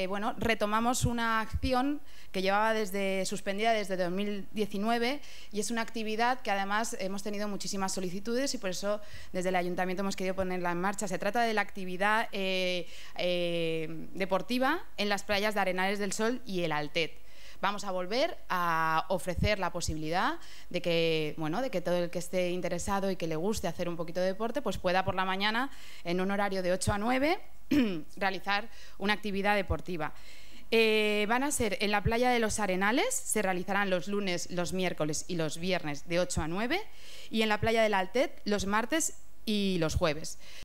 Eh, bueno, retomamos una acción que llevaba desde, suspendida desde 2019 y es una actividad que además hemos tenido muchísimas solicitudes y por eso desde el ayuntamiento hemos querido ponerla en marcha. Se trata de la actividad eh, eh, deportiva en las playas de Arenales del Sol y el Altet vamos a volver a ofrecer la posibilidad de que, de que todo el que esté interesado y que le guste hacer un poquito de deporte, pues pueda por la mañana en un horario de 8 a 9 realizar una actividad deportiva. Eh, van a ser en la playa de los Arenales, se realizarán los lunes, los miércoles y los viernes de 8 a 9, y en la playa del Altet los martes y los jueves.